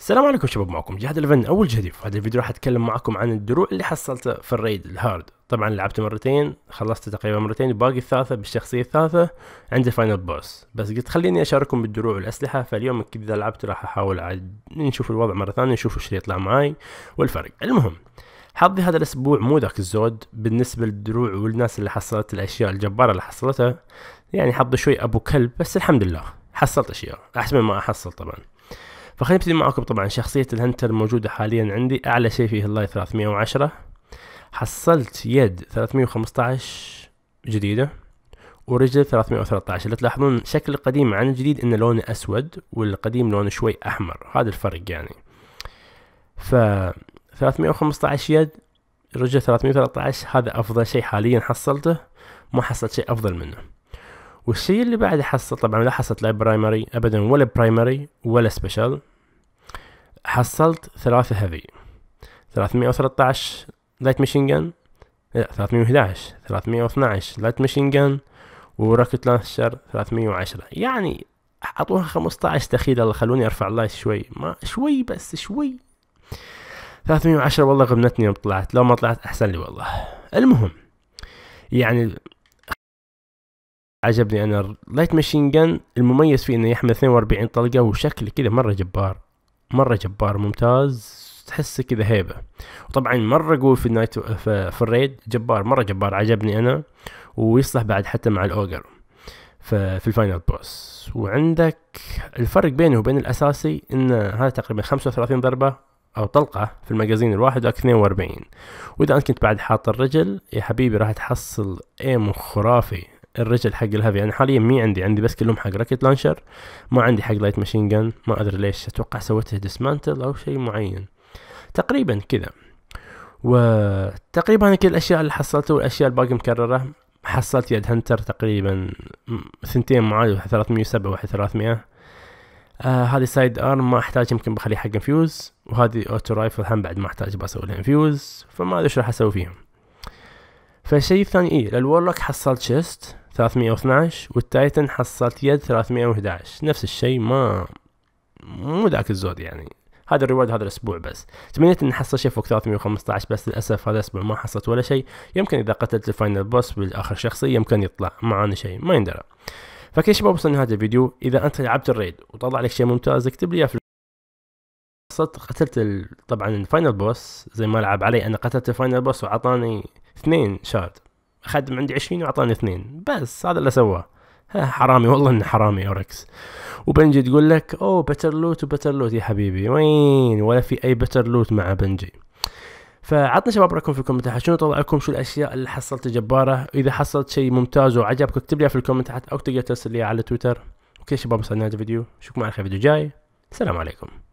السلام عليكم شباب معكم جهاد الفن اول جهدي في هذا الفيديو راح اتكلم معكم عن الدروع اللي حصلتها في الريد الهارد طبعا لعبت مرتين خلصت تقريبا مرتين باقي الثالثه بالشخصيه الثالثه عند الفاينل بوس بس قلت خليني اشارككم بالدروع والاسلحه فاليوم اكيد اذا لعبت راح احاول نشوف الوضع مره ثانيه نشوف ايش يطلع معاي والفرق المهم حظي هذا الاسبوع مو ذاك الزود بالنسبه للدروع والناس اللي حصلت الاشياء الجباره اللي حصلتها يعني حظي شوي ابو كلب بس الحمد لله حصلت اشياء احسن ما احصل طبعا فخلينا نبتدي معكم طبعا شخصية الهنتر موجودة حاليا عندي أعلى شيء فيه الله 310 حصلت يد 315 جديدة ورجل 313 اللي تلاحظون شكل القديم عن الجديد انه لونه اسود والقديم لونه شوي احمر هذا الفرق يعني ف 315 يد رجل 313 هذا افضل شيء حاليا حصلته ما حصلت شيء افضل منه والشيء اللي بعد حصل طبعا لا حصلت لا برايمري ابدا ولا برايمري ولا سبيشال حصلت ثلاثة هذي 313 لايت ماشين جن لا 311 312 لايت ماشين جن وراكت لانشر 310 يعني اعطوها 15 تخيل الله خلوني ارفع اللايت شوي ما شوي بس شوي 310 والله غبنتني يوم طلعت لو ما طلعت احسن لي والله المهم يعني عجبني انا اللايت ماشين جن المميز فيه انه يحمل 42 طلقه وشكل كذا مره جبار مره جبار ممتاز تحسه كذا هيبه وطبعا مره قوي في النايت في الريد جبار مره جبار عجبني انا ويصلح بعد حتى مع الاوجر في الفاينل بوس وعندك الفرق بينه وبين الاساسي ان هذا تقريبا 35 ضربه او طلقه في المجازين الواحد واك 42 واذا انت كنت بعد حاط الرجل يا حبيبي راح تحصل ايم خرافي الرجل حق الهافي انا يعني حاليا مي عندي عندي بس كلهم حق راكت لانشر ما عندي حق لايت ماشين جن ما ادري ليش اتوقع سويته ديسمانتل او شيء معين تقريبا كذا وتقريبا كل الاشياء اللي حصلتها والاشياء الباقي مكرره حصلت يد هنتر تقريبا ثنتين معاي واحد 307 وواحد 300 آه هذه سايد ارم ما احتاج يمكن بخليه حق انفيوز وهذه اوتو رايفل هم بعد ما احتاج بسوي لها انفيوز فما ادري ايش راح اسوي فيهم فالشيء الثاني ايه للورلوك حصلت شيست 312 والتايتن حصلت يد 311 نفس الشيء ما مو ذاك الزود يعني هذا الريورد هذا الاسبوع بس تمنيت اني احصل شيء فوق 315 بس للاسف هذا الاسبوع ما حصلت ولا شيء يمكن اذا قتلت الفاينل بوس بالاخر شخصي يمكن يطلع معانا شيء ما يندرى فكل شباب وصلنا هذا الفيديو اذا انت لعبت الريد وطلع لك شيء ممتاز اكتب لي اياه في حصلت قتلت ال... طبعا الفاينل بوس زي ما لعب علي انا قتلت الفاينل بوس وعطاني اثنين شارد خدم عندي عشرين وعطاني اثنين بس هذا اللي سواه حرامي والله انه حرامي اوركس وبنجي تقول لك اوه بتر لوت وبتر لوت يا حبيبي وين ولا في اي بتر لوت مع بنجي فعطنا شباب رايكم في الكومنتات شنو طلعكم شو الاشياء اللي حصلت جباره اذا حصلت شيء ممتاز وعجبك اكتب لي في الكومنتات او تقدر ترسل لي على تويتر اوكي شباب وصلنا هذا الفيديو اشوفكم على خير فيديو جاي السلام عليكم